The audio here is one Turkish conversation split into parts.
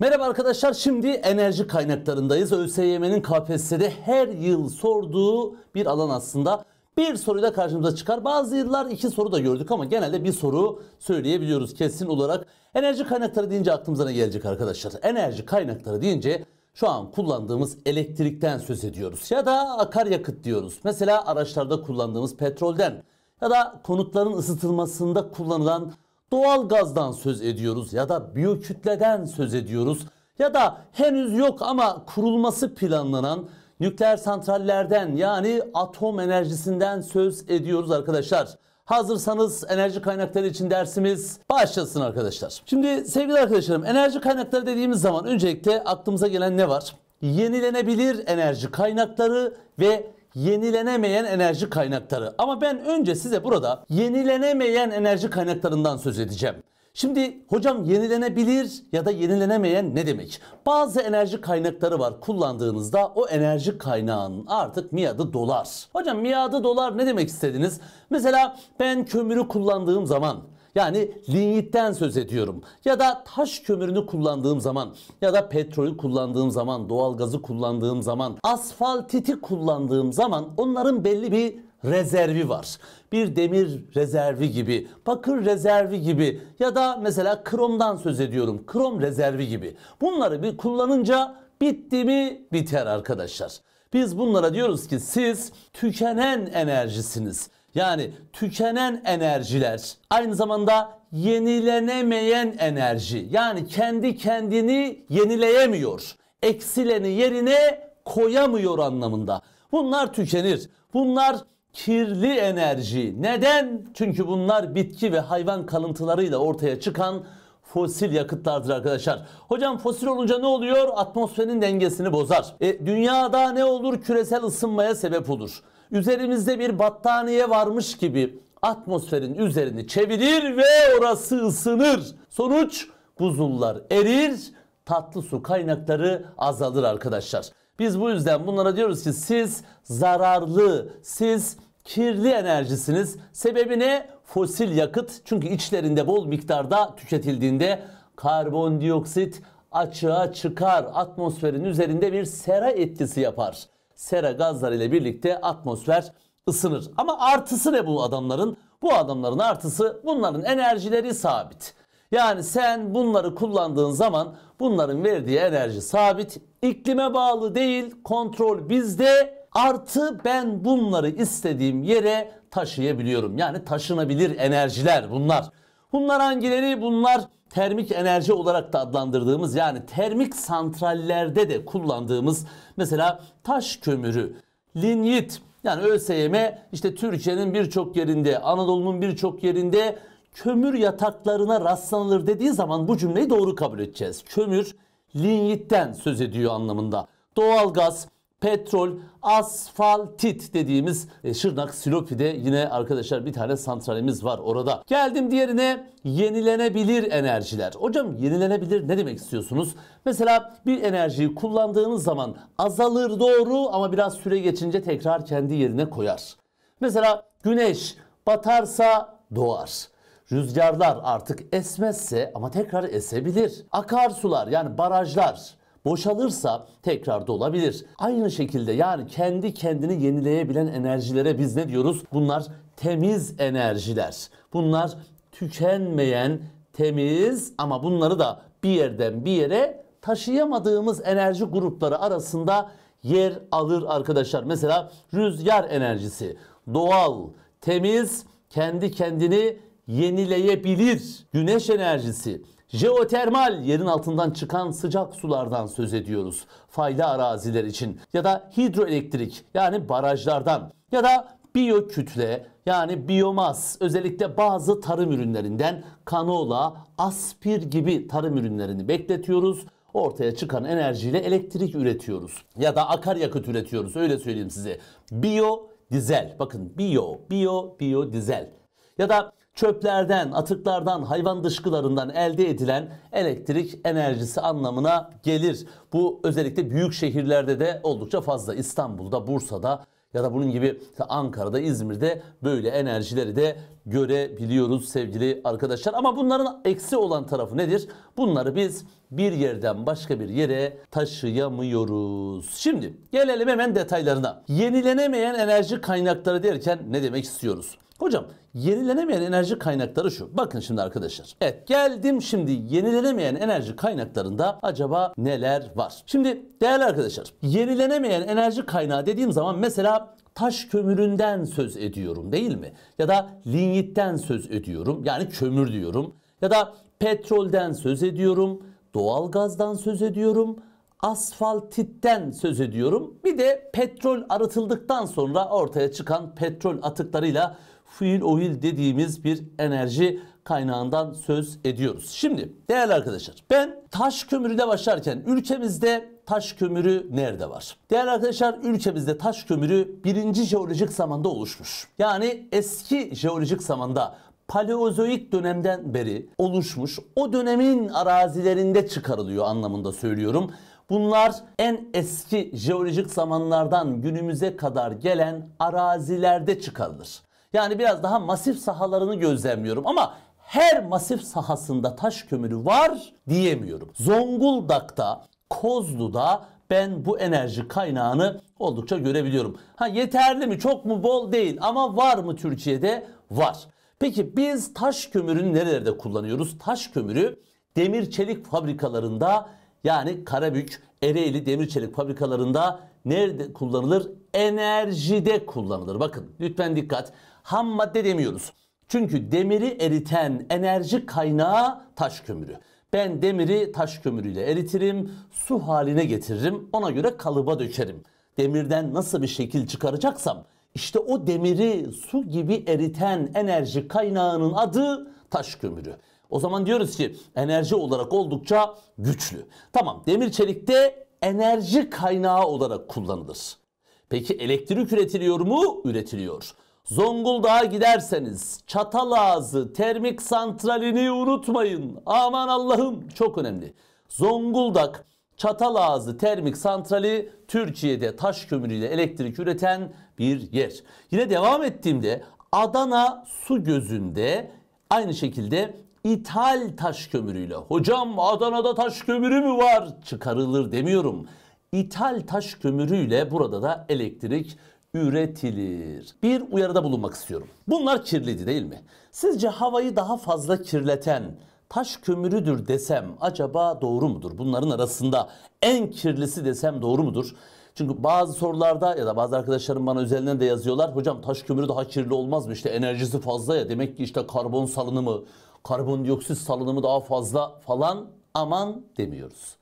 Merhaba arkadaşlar şimdi enerji kaynaklarındayız. ÖSYM'nin KPSS'de her yıl sorduğu bir alan aslında. Bir soruyla karşımıza çıkar. Bazı yıllar iki soru da gördük ama genelde bir soru söyleyebiliyoruz kesin olarak. Enerji kaynakları deyince aklımıza ne gelecek arkadaşlar? Enerji kaynakları deyince şu an kullandığımız elektrikten söz ediyoruz ya da akaryakıt diyoruz. Mesela araçlarda kullandığımız petrolden ya da konutların ısıtılmasında kullanılan doğal gazdan söz ediyoruz ya da biyokütleden söz ediyoruz ya da henüz yok ama kurulması planlanan nükleer santrallerden yani atom enerjisinden söz ediyoruz arkadaşlar. Hazırsanız enerji kaynakları için dersimiz başlasın arkadaşlar. Şimdi sevgili arkadaşlarım enerji kaynakları dediğimiz zaman öncelikle aklımıza gelen ne var? Yenilenebilir enerji kaynakları ve yenilenemeyen enerji kaynakları. Ama ben önce size burada yenilenemeyen enerji kaynaklarından söz edeceğim. Şimdi hocam yenilenebilir ya da yenilenemeyen ne demek? Bazı enerji kaynakları var kullandığınızda o enerji kaynağının artık miadı dolar. Hocam miadı dolar ne demek istediniz? Mesela ben kömürü kullandığım zaman yani linyitten söz ediyorum. Ya da taş kömürünü kullandığım zaman ya da petrolü kullandığım zaman, doğalgazı kullandığım zaman, asfaltiti kullandığım zaman onların belli bir rezervi var. Bir demir rezervi gibi, bakır rezervi gibi ya da mesela kromdan söz ediyorum. Krom rezervi gibi. Bunları bir kullanınca bitti mi biter arkadaşlar. Biz bunlara diyoruz ki siz tükenen enerjisiniz. Yani tükenen enerjiler aynı zamanda yenilenemeyen enerji. Yani kendi kendini yenileyemiyor. Eksileni yerine koyamıyor anlamında. Bunlar tükenir. Bunlar kirli enerji. Neden? Çünkü bunlar bitki ve hayvan kalıntılarıyla ortaya çıkan fosil yakıtlardır arkadaşlar. Hocam fosil olunca ne oluyor? Atmosferin dengesini bozar. E, dünyada ne olur? Küresel ısınmaya sebep olur üzerimizde bir battaniye varmış gibi atmosferin üzerini çevirir ve orası ısınır. Sonuç buzullar erir, tatlı su kaynakları azalır arkadaşlar. Biz bu yüzden bunlara diyoruz ki siz zararlı, siz kirli enerjisiniz. Sebebi ne? Fosil yakıt. Çünkü içlerinde bol miktarda tüketildiğinde karbondioksit açığa çıkar. Atmosferin üzerinde bir sera etkisi yapar sera gazları ile birlikte atmosfer ısınır. Ama artısı ne bu adamların? Bu adamların artısı bunların enerjileri sabit. Yani sen bunları kullandığın zaman bunların verdiği enerji sabit. İklime bağlı değil, kontrol bizde. Artı ben bunları istediğim yere taşıyabiliyorum. Yani taşınabilir enerjiler bunlar. Bunlar hangileri? Bunlar termik enerji olarak da adlandırdığımız yani termik santrallerde de kullandığımız mesela taş kömürü, linyit yani ÖSYM işte Türkiye'nin birçok yerinde, Anadolu'nun birçok yerinde kömür yataklarına rastlanılır dediği zaman bu cümleyi doğru kabul edeceğiz. Kömür linyitten söz ediyor anlamında. Doğalgaz, petrol, asfaltit dediğimiz e, Şırnak Silopi'de yine arkadaşlar bir tane santralimiz var orada. Geldim diğerine yenilenebilir enerjiler. Hocam yenilenebilir ne demek istiyorsunuz? Mesela bir enerjiyi kullandığınız zaman azalır doğru ama biraz süre geçince tekrar kendi yerine koyar. Mesela güneş batarsa doğar. Rüzgarlar artık esmezse ama tekrar esebilir. Akarsular yani barajlar boşalırsa tekrar dolabilir. Aynı şekilde yani kendi kendini yenileyebilen enerjilere biz ne diyoruz? Bunlar temiz enerjiler. Bunlar tükenmeyen temiz ama bunları da bir yerden bir yere taşıyamadığımız enerji grupları arasında yer alır arkadaşlar. Mesela rüzgar enerjisi doğal, temiz, kendi kendini yenileyebilir. Güneş enerjisi Jeotermal yerin altından çıkan sıcak sulardan söz ediyoruz. Fayda araziler için ya da hidroelektrik yani barajlardan ya da biyokütle yani biyomas özellikle bazı tarım ürünlerinden kanola, aspir gibi tarım ürünlerini bekletiyoruz. Ortaya çıkan enerjiyle elektrik üretiyoruz ya da akaryakıt üretiyoruz öyle söyleyeyim size. Biyo dizel bakın biyo, biyo, biyo dizel ya da çöplerden, atıklardan, hayvan dışkılarından elde edilen elektrik enerjisi anlamına gelir. Bu özellikle büyük şehirlerde de oldukça fazla. İstanbul'da, Bursa'da ya da bunun gibi Ankara'da, İzmir'de böyle enerjileri de görebiliyoruz sevgili arkadaşlar. Ama bunların eksi olan tarafı nedir? Bunları biz bir yerden başka bir yere taşıyamıyoruz. Şimdi gelelim hemen detaylarına. Yenilenemeyen enerji kaynakları derken ne demek istiyoruz? Hocam yenilenemeyen enerji kaynakları şu. Bakın şimdi arkadaşlar. Evet geldim şimdi yenilenemeyen enerji kaynaklarında acaba neler var? Şimdi değerli arkadaşlar yenilenemeyen enerji kaynağı dediğim zaman mesela taş kömüründen söz ediyorum değil mi? Ya da linyitten söz ediyorum yani kömür diyorum. Ya da petrolden söz ediyorum, doğalgazdan söz ediyorum, asfaltitten söz ediyorum. Bir de petrol arıtıldıktan sonra ortaya çıkan petrol atıklarıyla fuel oil dediğimiz bir enerji kaynağından söz ediyoruz. Şimdi değerli arkadaşlar ben taş kömürüne başlarken ülkemizde taş kömürü nerede var? Değerli arkadaşlar ülkemizde taş kömürü birinci jeolojik zamanda oluşmuş. Yani eski jeolojik zamanda Paleozoik dönemden beri oluşmuş o dönemin arazilerinde çıkarılıyor anlamında söylüyorum. Bunlar en eski jeolojik zamanlardan günümüze kadar gelen arazilerde çıkarılır. Yani biraz daha masif sahalarını gözlemliyorum ama her masif sahasında taş kömürü var diyemiyorum. Zonguldak'ta, Kozlu'da ben bu enerji kaynağını oldukça görebiliyorum. Ha yeterli mi, çok mu, bol değil ama var mı Türkiye'de? Var. Peki biz taş kömürünü nerelerde kullanıyoruz? Taş kömürü demir çelik fabrikalarında yani Karabük, Ereğli demir çelik fabrikalarında nerede kullanılır? Enerjide kullanılır. Bakın lütfen dikkat ham madde demiyoruz. Çünkü demiri eriten enerji kaynağı taş kömürü. Ben demiri taş kömürüyle eritirim, su haline getiririm, ona göre kalıba dökerim. Demirden nasıl bir şekil çıkaracaksam işte o demiri su gibi eriten enerji kaynağının adı taş kömürü. O zaman diyoruz ki enerji olarak oldukça güçlü. Tamam demir çelikte enerji kaynağı olarak kullanılır. Peki elektrik üretiliyor mu? Üretiliyor. Zonguldak'a giderseniz Çatalazı termik santralini unutmayın. Aman Allah'ım çok önemli. Zonguldak Çatalazı Termik Santrali Türkiye'de taş kömürüyle elektrik üreten bir yer. Yine devam ettiğimde Adana Su Gözü'nde aynı şekilde ithal taş kömürüyle. Hocam Adana'da taş kömürü mü var? Çıkarılır demiyorum. İthal taş kömürüyle burada da elektrik üretilir. Bir uyarıda bulunmak istiyorum. Bunlar kirliydi değil mi? Sizce havayı daha fazla kirleten taş kömürüdür desem acaba doğru mudur? Bunların arasında en kirlisi desem doğru mudur? Çünkü bazı sorularda ya da bazı arkadaşlarım bana üzerinden de yazıyorlar. Hocam taş kömürü daha kirli olmaz mı? İşte enerjisi fazla ya. Demek ki işte karbon salınımı, karbondioksit salınımı daha fazla falan aman demiyoruz.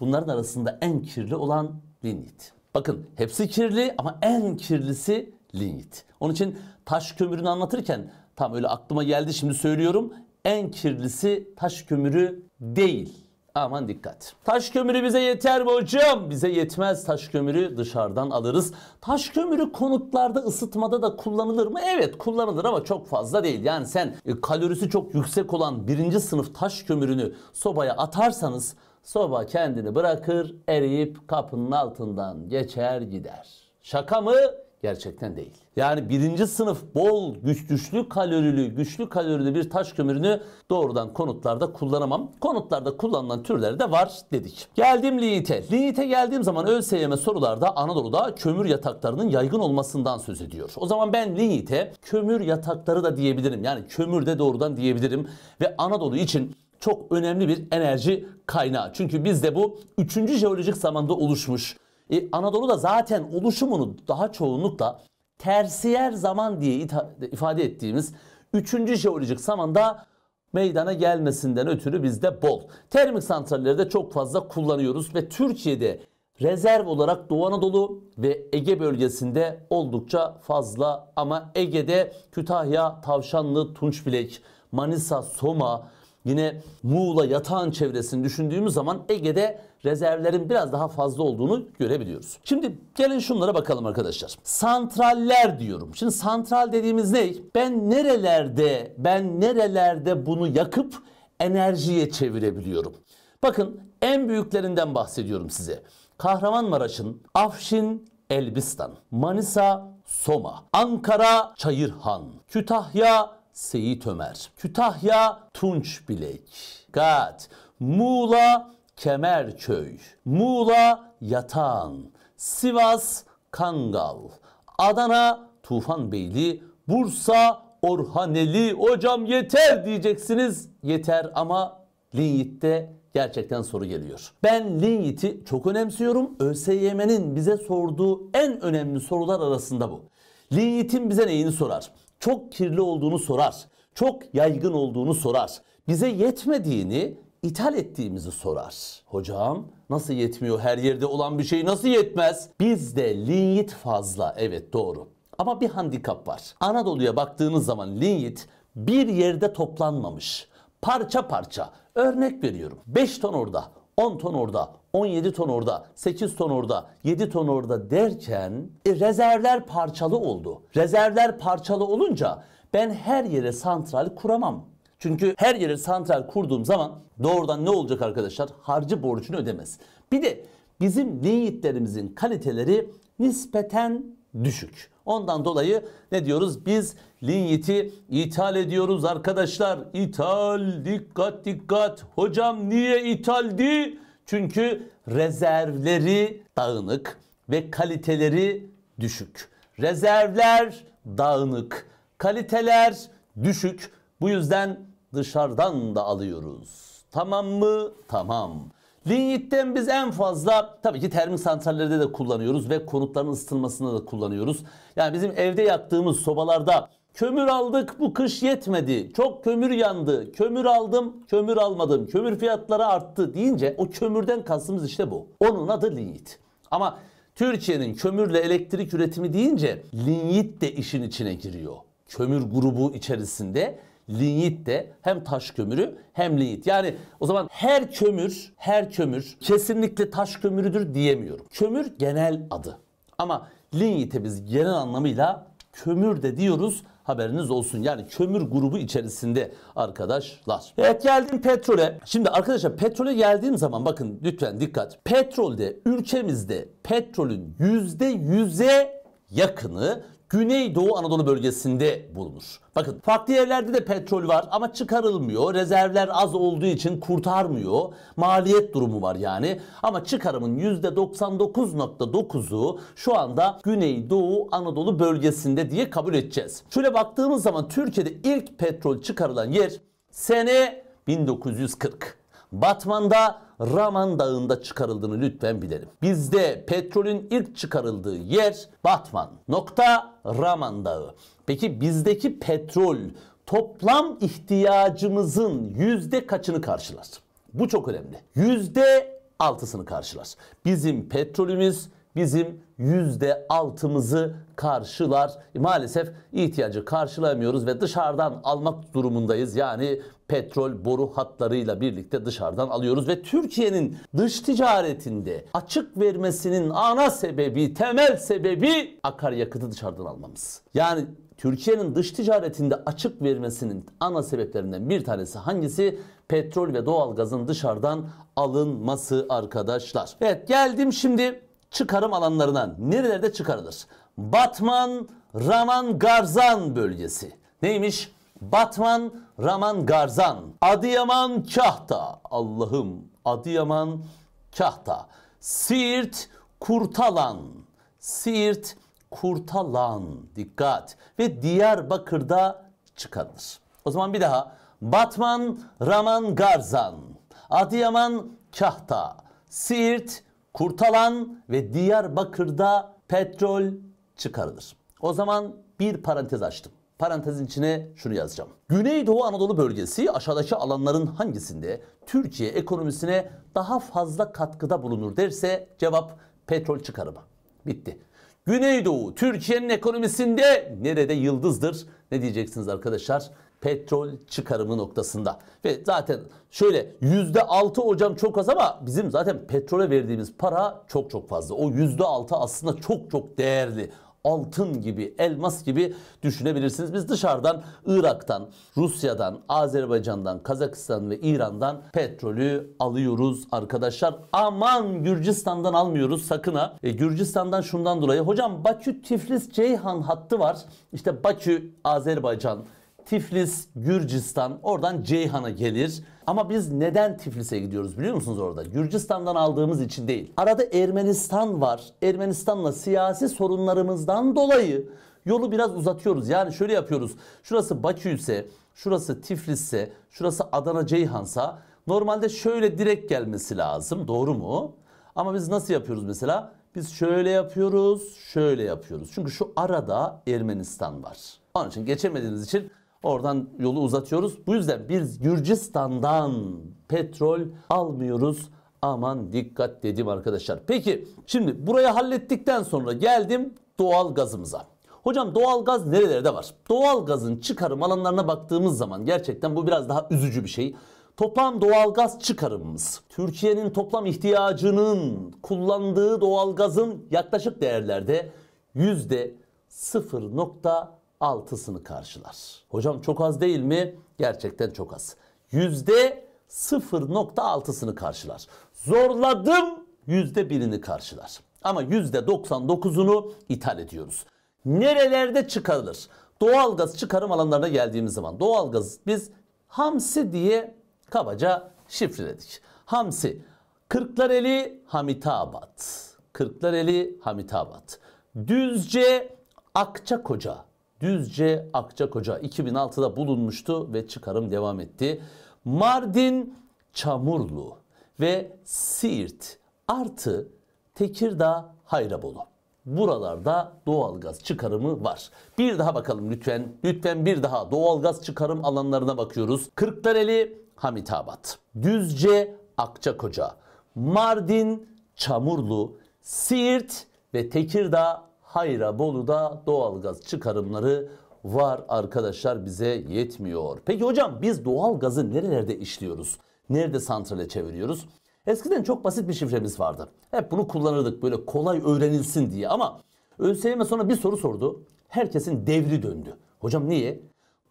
Bunların arasında en kirli olan lignit. Bakın hepsi kirli ama en kirlisi lignit. Onun için taş kömürünü anlatırken tam öyle aklıma geldi şimdi söylüyorum. En kirlisi taş kömürü değil. Aman dikkat. Taş kömürü bize yeter mi hocam? Bize yetmez taş kömürü dışarıdan alırız. Taş kömürü konutlarda ısıtmada da kullanılır mı? Evet kullanılır ama çok fazla değil. Yani sen e, kalorisi çok yüksek olan birinci sınıf taş kömürünü sobaya atarsanız Soba kendini bırakır, eriyip kapının altından geçer gider. Şaka mı? Gerçekten değil. Yani birinci sınıf bol, güç, güçlü kalorili, güçlü kalorili bir taş kömürünü doğrudan konutlarda kullanamam. Konutlarda kullanılan türleri de var dedik. Geldim Liit'e. Liit'e geldiğim zaman ÖSYM sorularda Anadolu'da kömür yataklarının yaygın olmasından söz ediyor. O zaman ben Liit'e kömür yatakları da diyebilirim. Yani kömür de doğrudan diyebilirim. Ve Anadolu için çok önemli bir enerji kaynağı. Çünkü bizde bu 3. jeolojik zamanda oluşmuş. Ee, Anadolu'da zaten oluşumunu daha çoğunlukla tersiyer zaman diye ifade ettiğimiz 3. jeolojik zamanda meydana gelmesinden ötürü bizde bol. Termik santralleri de çok fazla kullanıyoruz ve Türkiye'de rezerv olarak Doğu Anadolu ve Ege bölgesinde oldukça fazla ama Ege'de Kütahya, Tavşanlı, Tunçbilek, Manisa, Soma, Yine Muğla yatağın çevresini düşündüğümüz zaman Ege'de rezervlerin biraz daha fazla olduğunu görebiliyoruz. Şimdi gelin şunlara bakalım arkadaşlar. Santraller diyorum. Şimdi santral dediğimiz ne? Ben nerelerde, ben nerelerde bunu yakıp enerjiye çevirebiliyorum. Bakın en büyüklerinden bahsediyorum size. Kahramanmaraş'ın Afşin Elbistan, Manisa Soma, Ankara Çayırhan, Kütahya Seyit Ömer. Kütahya Tunç Bilek. Gat. Muğla Kemerköy. Muğla Yatağan. Sivas Kangal. Adana Tufanbeyli. Bursa Orhaneli. Hocam yeter diyeceksiniz. Yeter ama Linyit'te gerçekten soru geliyor. Ben Linyit'i çok önemsiyorum. ÖSYM'nin bize sorduğu en önemli sorular arasında bu. Linyit'in bize neyini sorar? çok kirli olduğunu sorar. Çok yaygın olduğunu sorar. Bize yetmediğini ithal ettiğimizi sorar. Hocam nasıl yetmiyor her yerde olan bir şey nasıl yetmez? Bizde linyit fazla evet doğru. Ama bir handikap var. Anadolu'ya baktığınız zaman linyit bir yerde toplanmamış. Parça parça örnek veriyorum. 5 ton orada, 10 ton orada, 17 ton orada, 8 ton orada, 7 ton orada derken e, rezervler parçalı oldu. Rezervler parçalı olunca ben her yere santral kuramam. Çünkü her yere santral kurduğum zaman doğrudan ne olacak arkadaşlar? Harcı borcunu ödemez. Bir de bizim lignitlerimizin kaliteleri nispeten düşük. Ondan dolayı ne diyoruz? Biz linyiti ithal ediyoruz arkadaşlar. İthal dikkat dikkat. Hocam niye ithaldi? Çünkü rezervleri dağınık ve kaliteleri düşük. Rezervler dağınık, kaliteler düşük. Bu yüzden dışarıdan da alıyoruz. Tamam mı? Tamam. Linyitten biz en fazla tabii ki termik santrallerde de kullanıyoruz ve konutların ısıtılmasında da kullanıyoruz. Yani bizim evde yaktığımız sobalarda Kömür aldık bu kış yetmedi. Çok kömür yandı. Kömür aldım, kömür almadım. Kömür fiyatları arttı deyince o kömürden kastımız işte bu. Onun adı linyit. Ama Türkiye'nin kömürle elektrik üretimi deyince linyit de işin içine giriyor. Kömür grubu içerisinde Linyit de hem taş kömürü hem linyit. Yani o zaman her kömür, her kömür kesinlikle taş kömürüdür diyemiyorum. Kömür genel adı. Ama linyite biz genel anlamıyla kömür de diyoruz haberiniz olsun. Yani kömür grubu içerisinde arkadaşlar. Evet geldim petrole. Şimdi arkadaşlar petrole geldiğim zaman bakın lütfen dikkat. Petrolde ülkemizde petrolün %100'e yakını Güneydoğu Anadolu bölgesinde bulunur. Bakın farklı yerlerde de petrol var ama çıkarılmıyor. Rezervler az olduğu için kurtarmıyor. Maliyet durumu var yani. Ama çıkarımın %99.9'u şu anda Güneydoğu Anadolu bölgesinde diye kabul edeceğiz. Şöyle baktığımız zaman Türkiye'de ilk petrol çıkarılan yer sene 1940. Batman'da Raman Dağı'nda çıkarıldığını lütfen bilelim. Bizde petrolün ilk çıkarıldığı yer Batman. Nokta Raman Dağı. Peki bizdeki petrol toplam ihtiyacımızın yüzde kaçını karşılar? Bu çok önemli. Yüzde altısını karşılar. Bizim petrolümüz bizim yüzde altımızı karşılar. maalesef ihtiyacı karşılamıyoruz ve dışarıdan almak durumundayız. Yani petrol boru hatlarıyla birlikte dışarıdan alıyoruz ve Türkiye'nin dış ticaretinde açık vermesinin ana sebebi, temel sebebi akaryakıtı dışarıdan almamız. Yani Türkiye'nin dış ticaretinde açık vermesinin ana sebeplerinden bir tanesi hangisi? Petrol ve doğalgazın dışarıdan alınması arkadaşlar. Evet geldim şimdi çıkarım alanlarına. Nerelerde çıkarılır? Batman, Raman, Garzan bölgesi. Neymiş? Batman, Raman Garzan, Adıyaman Kahta, Allah'ım Adıyaman Kahta, Siirt Kurtalan, Siirt Kurtalan dikkat ve Diyarbakır'da çıkarılır. O zaman bir daha Batman Raman Garzan, Adıyaman Kahta, Siirt Kurtalan ve Diyarbakır'da petrol çıkarılır. O zaman bir parantez açtım parantezin içine şunu yazacağım. Güneydoğu Anadolu bölgesi aşağıdaki alanların hangisinde Türkiye ekonomisine daha fazla katkıda bulunur derse cevap petrol çıkarımı. Bitti. Güneydoğu Türkiye'nin ekonomisinde nerede yıldızdır? Ne diyeceksiniz arkadaşlar? Petrol çıkarımı noktasında. Ve zaten şöyle yüzde altı hocam çok az ama bizim zaten petrole verdiğimiz para çok çok fazla. O yüzde altı aslında çok çok değerli altın gibi, elmas gibi düşünebilirsiniz. Biz dışarıdan Irak'tan, Rusya'dan, Azerbaycan'dan, Kazakistan ve İran'dan petrolü alıyoruz arkadaşlar. Aman Gürcistan'dan almıyoruz sakın ha. E, Gürcistan'dan şundan dolayı hocam Bakü Tiflis Ceyhan hattı var. İşte Bakü Azerbaycan Tiflis, Gürcistan oradan Ceyhan'a gelir. Ama biz neden Tiflis'e gidiyoruz biliyor musunuz orada? Gürcistan'dan aldığımız için değil. Arada Ermenistan var. Ermenistan'la siyasi sorunlarımızdan dolayı yolu biraz uzatıyoruz. Yani şöyle yapıyoruz. Şurası Bakü ise, şurası Tiflis ise, şurası Adana Ceyhan'sa normalde şöyle direkt gelmesi lazım. Doğru mu? Ama biz nasıl yapıyoruz mesela? Biz şöyle yapıyoruz, şöyle yapıyoruz. Çünkü şu arada Ermenistan var. Onun için geçemediğiniz için Oradan yolu uzatıyoruz. Bu yüzden biz Gürcistan'dan petrol almıyoruz. Aman dikkat dedim arkadaşlar. Peki şimdi burayı hallettikten sonra geldim doğal gazımıza. Hocam doğal gaz nerelerde var? Doğal gazın çıkarım alanlarına baktığımız zaman gerçekten bu biraz daha üzücü bir şey. Toplam doğal gaz çıkarımımız Türkiye'nin toplam ihtiyacının kullandığı doğal gazın yaklaşık değerlerde yüzde %0.5 altısını karşılar. Hocam çok az değil mi? Gerçekten çok az. Yüzde 0.6'sını karşılar. Zorladım yüzde birini karşılar. Ama yüzde 99'unu ithal ediyoruz. Nerelerde çıkarılır? Doğalgaz çıkarım alanlarına geldiğimiz zaman doğalgaz biz hamsi diye kabaca şifreledik. Hamsi, Kırklareli, Hamitabat. Kırklareli, Hamitabat. Düzce, Akçakoca. Düzce Akçakoca 2006'da bulunmuştu ve çıkarım devam etti. Mardin, Çamurlu ve Siirt artı Tekirdağ, Hayrabolu. Buralarda doğalgaz çıkarımı var. Bir daha bakalım lütfen. Lütfen bir daha doğalgaz çıkarım alanlarına bakıyoruz. Kırklareli, Hamitabat, Düzce, Akçakoca, Mardin, Çamurlu, Siirt ve Tekirdağ, Hayra Bolu'da doğalgaz çıkarımları var arkadaşlar bize yetmiyor. Peki hocam biz doğalgazı nerelerde işliyoruz? Nerede santrale çeviriyoruz? Eskiden çok basit bir şifremiz vardı. Hep bunu kullanırdık böyle kolay öğrenilsin diye ama ÖSYM e sonra bir soru sordu. Herkesin devri döndü. Hocam niye?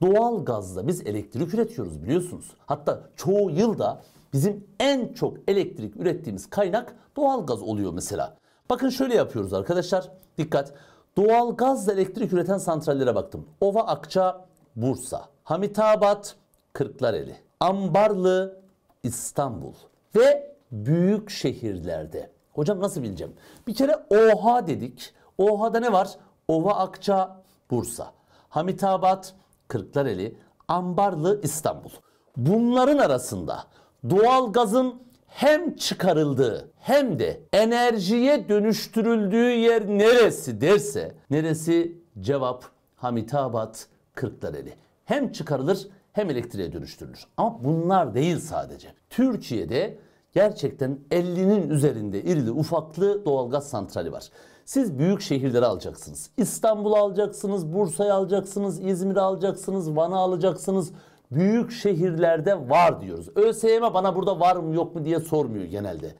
Doğal gazla biz elektrik üretiyoruz biliyorsunuz. Hatta çoğu yılda bizim en çok elektrik ürettiğimiz kaynak doğal gaz oluyor mesela. Bakın şöyle yapıyoruz arkadaşlar. Dikkat. Doğal gaz elektrik üreten santrallere baktım. Ova Akça, Bursa. Hamitabat, Kırklareli. Ambarlı, İstanbul. Ve büyük şehirlerde. Hocam nasıl bileceğim? Bir kere Oha dedik. Oha'da ne var? Ova Akça, Bursa. Hamitabat, Kırklareli. Ambarlı, İstanbul. Bunların arasında doğal gazın hem çıkarıldığı hem de enerjiye dönüştürüldüğü yer neresi derse neresi cevap Hamitabat Kırklareli. Hem çıkarılır hem elektriğe dönüştürülür. Ama bunlar değil sadece. Türkiye'de gerçekten 50'nin üzerinde irili ufaklı doğalgaz santrali var. Siz büyük şehirleri alacaksınız. İstanbul'u alacaksınız, Bursa'yı alacaksınız, İzmir'i alacaksınız, Van'ı alacaksınız, büyük şehirlerde var diyoruz. ÖSYM bana burada var mı yok mu diye sormuyor genelde.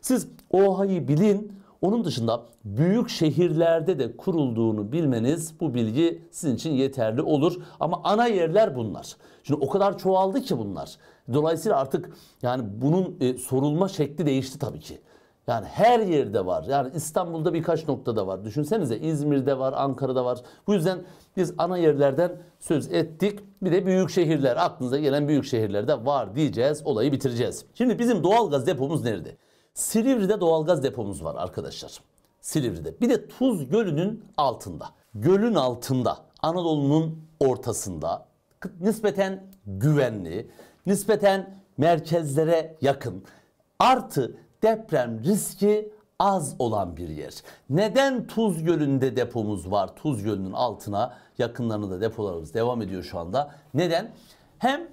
Siz OHA'yı bilin. Onun dışında büyük şehirlerde de kurulduğunu bilmeniz bu bilgi sizin için yeterli olur. Ama ana yerler bunlar. Şimdi o kadar çoğaldı ki bunlar. Dolayısıyla artık yani bunun e, sorulma şekli değişti tabii ki. Yani her yerde var. Yani İstanbul'da birkaç noktada var. Düşünsenize İzmir'de var, Ankara'da var. Bu yüzden biz ana yerlerden söz ettik. Bir de büyük şehirler, aklınıza gelen büyük şehirlerde var diyeceğiz. Olayı bitireceğiz. Şimdi bizim doğalgaz depomuz nerede? Silivri'de doğalgaz depomuz var arkadaşlar. Silivri'de. Bir de Tuz Gölü'nün altında. Gölün altında, Anadolu'nun ortasında, nispeten güvenli, nispeten merkezlere yakın. Artı deprem riski az olan bir yer. Neden Tuz Gölü'nde depomuz var? Tuz Gölü'nün altına yakınlarında depolarımız devam ediyor şu anda. Neden? Hem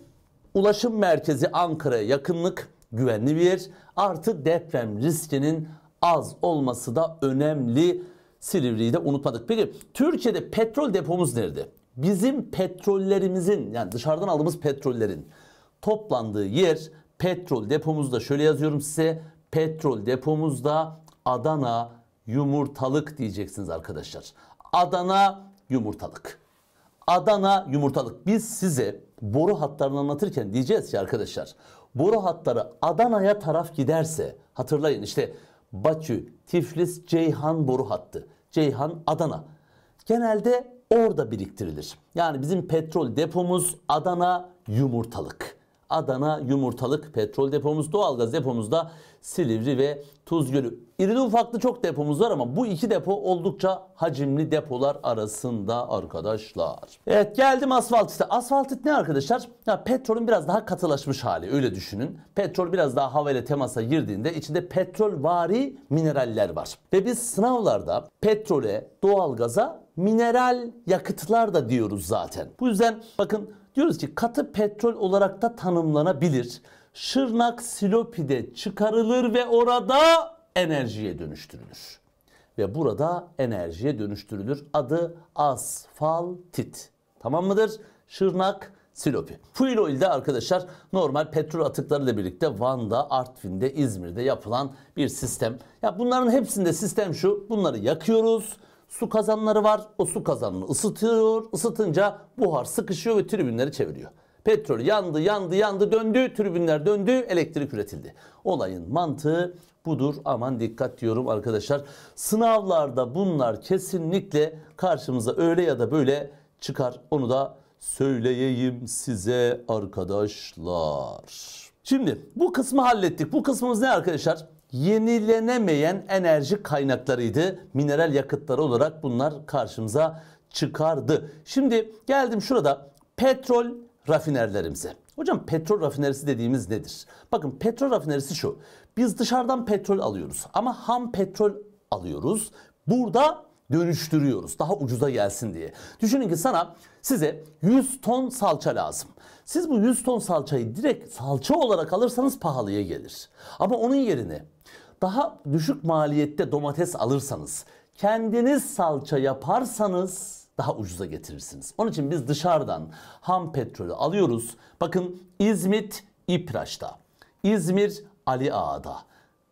ulaşım merkezi Ankara'ya yakınlık, güvenli bir yer. Artı deprem riskinin az olması da önemli. Silivri'yi de unutmadık. Peki Türkiye'de petrol depomuz nerede? Bizim petrollerimizin yani dışarıdan aldığımız petrollerin toplandığı yer petrol depomuzda şöyle yazıyorum size petrol depomuzda Adana yumurtalık diyeceksiniz arkadaşlar. Adana yumurtalık. Adana yumurtalık. Biz size boru hatlarını anlatırken diyeceğiz ki arkadaşlar boru hatları Adana'ya taraf giderse hatırlayın işte Bakü, Tiflis, Ceyhan boru hattı. Ceyhan, Adana. Genelde orada biriktirilir. Yani bizim petrol depomuz Adana yumurtalık. Adana Yumurtalık petrol depomuz, doğalgaz depomuz da Silivri ve Tuzgölü. İrili ufaklı çok depomuz var ama bu iki depo oldukça hacimli depolar arasında arkadaşlar. Evet geldim asfaltite. Asfaltit ne arkadaşlar? Ya petrolün biraz daha katılaşmış hali öyle düşünün. Petrol biraz daha hava ile temasa girdiğinde içinde petrolvari mineraller var. Ve biz sınavlarda petrole, doğalgaza mineral yakıtlar da diyoruz zaten. Bu yüzden bakın diyoruz ki katı petrol olarak da tanımlanabilir. Şırnak Silopi'de çıkarılır ve orada enerjiye dönüştürülür. Ve burada enerjiye dönüştürülür. Adı asfaltit. Tamam mıdır? Şırnak Silopi. Fuel oil de arkadaşlar normal petrol atıklarıyla birlikte Van'da, Artvin'de, İzmir'de yapılan bir sistem. Ya bunların hepsinde sistem şu. Bunları yakıyoruz Su kazanları var. O su kazanını ısıtıyor. Isıtınca buhar sıkışıyor ve tribünleri çeviriyor. Petrol yandı, yandı, yandı, döndü. Tribünler döndü, elektrik üretildi. Olayın mantığı budur. Aman dikkat diyorum arkadaşlar. Sınavlarda bunlar kesinlikle karşımıza öyle ya da böyle çıkar. Onu da söyleyeyim size arkadaşlar. Şimdi bu kısmı hallettik. Bu kısmımız ne arkadaşlar? yenilenemeyen enerji kaynaklarıydı. Mineral yakıtları olarak bunlar karşımıza çıkardı. Şimdi geldim şurada petrol rafinerlerimize. Hocam petrol rafinerisi dediğimiz nedir? Bakın petrol rafinerisi şu. Biz dışarıdan petrol alıyoruz ama ham petrol alıyoruz. Burada dönüştürüyoruz daha ucuza gelsin diye. Düşünün ki sana size 100 ton salça lazım. Siz bu 100 ton salçayı direkt salça olarak alırsanız pahalıya gelir. Ama onun yerine daha düşük maliyette domates alırsanız, kendiniz salça yaparsanız daha ucuza getirirsiniz. Onun için biz dışarıdan ham petrolü alıyoruz. Bakın İzmit İpraş'ta, İzmir Ali Ağa'da,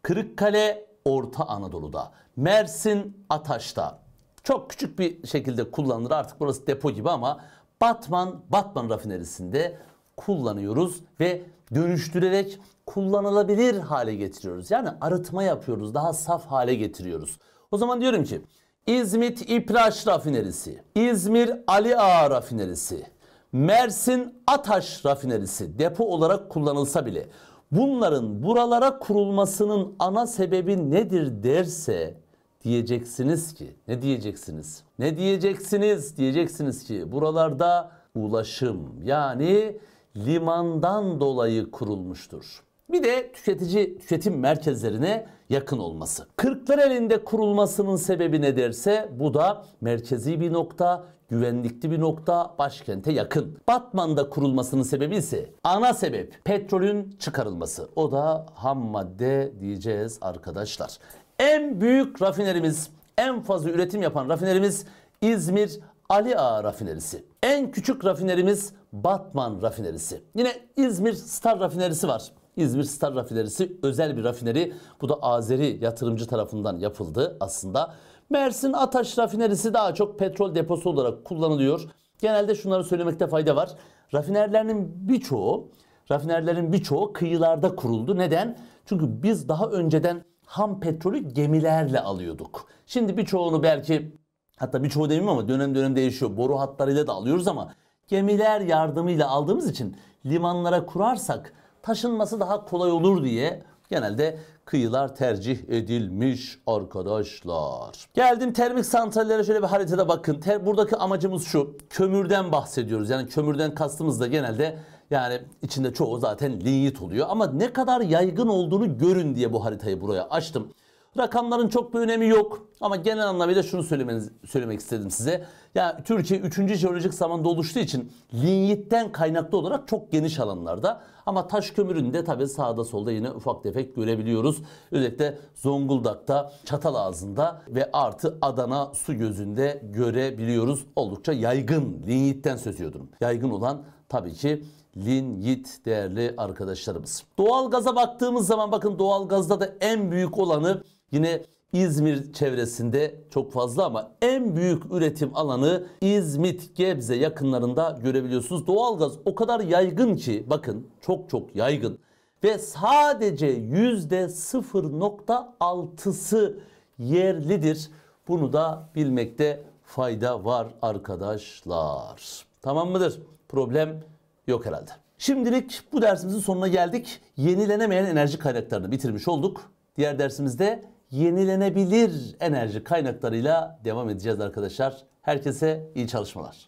Kırıkkale Orta Anadolu'da, Mersin Ataş'ta. Çok küçük bir şekilde kullanılır artık burası depo gibi ama Batman, Batman rafinerisinde kullanıyoruz ve dönüştürerek kullanılabilir hale getiriyoruz. Yani arıtma yapıyoruz, daha saf hale getiriyoruz. O zaman diyorum ki İzmit İpraş rafinerisi, İzmir Ali Ağa rafinerisi, Mersin Ataş rafinerisi depo olarak kullanılsa bile bunların buralara kurulmasının ana sebebi nedir derse diyeceksiniz ki ne diyeceksiniz? Ne diyeceksiniz? Diyeceksiniz ki buralarda ulaşım yani limandan dolayı kurulmuştur. Bir de tüketici tüketim merkezlerine yakın olması. Kırklar elinde kurulmasının sebebi ne derse bu da merkezi bir nokta, güvenlikli bir nokta, başkente yakın. Batman'da kurulmasının sebebi ise ana sebep petrolün çıkarılması. O da ham madde diyeceğiz arkadaşlar. En büyük rafinerimiz, en fazla üretim yapan rafinerimiz İzmir Ali Ağa rafinerisi. En küçük rafinerimiz Batman rafinerisi. Yine İzmir Star rafinerisi var. İzmir Star rafinerisi özel bir rafineri. Bu da Azeri yatırımcı tarafından yapıldı aslında. Mersin Ataş rafinerisi daha çok petrol deposu olarak kullanılıyor. Genelde şunları söylemekte fayda var. Rafinerlerinin birçoğu, rafinerlerin birçoğu kıyılarda kuruldu. Neden? Çünkü biz daha önceden ham petrolü gemilerle alıyorduk. Şimdi birçoğunu belki hatta birçoğu demeyeyim ama dönem dönem değişiyor. Boru hatlarıyla da alıyoruz ama gemiler yardımıyla aldığımız için limanlara kurarsak taşınması daha kolay olur diye genelde kıyılar tercih edilmiş arkadaşlar. Geldim termik santrallere şöyle bir haritada bakın. Ter, buradaki amacımız şu. Kömürden bahsediyoruz. Yani kömürden kastımız da genelde yani içinde çoğu zaten linyit oluyor. Ama ne kadar yaygın olduğunu görün diye bu haritayı buraya açtım. Rakamların çok bir önemi yok ama genel anlamıyla şunu söylemeniz, söylemek istedim size. Ya Türkiye 3. jeolojik zamanda oluştuğu için linyitten kaynaklı olarak çok geniş alanlarda ama taş kömürünü de tabii sağda solda yine ufak tefek görebiliyoruz. Özellikle Zonguldak'ta, çatal ağzında ve artı Adana su gözünde görebiliyoruz. Oldukça yaygın linyitten söz ediyorum. Yaygın olan tabii ki Linyit değerli arkadaşlarımız. Doğalgaza baktığımız zaman bakın doğalgazda da en büyük olanı Yine İzmir çevresinde çok fazla ama en büyük üretim alanı İzmit, Gebze yakınlarında görebiliyorsunuz. Doğalgaz o kadar yaygın ki bakın çok çok yaygın ve sadece yüzde 0.6'sı yerlidir. Bunu da bilmekte fayda var arkadaşlar. Tamam mıdır? Problem yok herhalde. Şimdilik bu dersimizin sonuna geldik. Yenilenemeyen enerji kaynaklarını bitirmiş olduk. Diğer dersimizde yenilenebilir enerji kaynaklarıyla devam edeceğiz arkadaşlar. Herkese iyi çalışmalar.